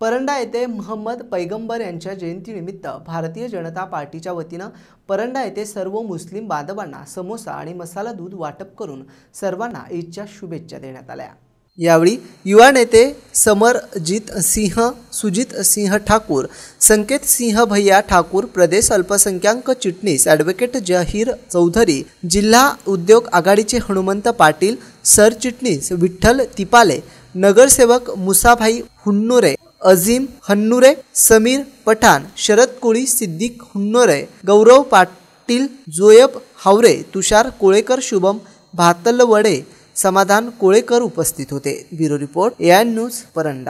परंडा येथे महम्मद पैगंबर यांच्या जयंतीनिमित्त भारतीय जनता पार्टीच्या वतीनं परंडा येथे सर्व मुस्लिम बांधवांना समोसा आणि मसाला दूध वाटप करून सर्वांना ईदच्या शुभेच्छा देण्यात आल्या यावेळी युवा नेते समरजित सिंह सुजित सिंह ठाकूर संकेत सिंह भैया ठाकूर प्रदेश अल्पसंख्याक चिटणीस ॲडव्होकेट जहीर चौधरी जिल्हा उद्योग आघाडीचे हनुमंत पाटील सरचिटणीस विठ्ठल तिपाले नगरसेवक मुसाभाई हुन्नुरे अझीम हन्नुरे समीर पठाण शरद कोळी सिद्दीक हुन्नोरे गौरव पाटील जोयब हावरे तुषार कोळेकर शुभम भातलवडे समाधान कोळेकर उपस्थित होते bureau report AI news Paranda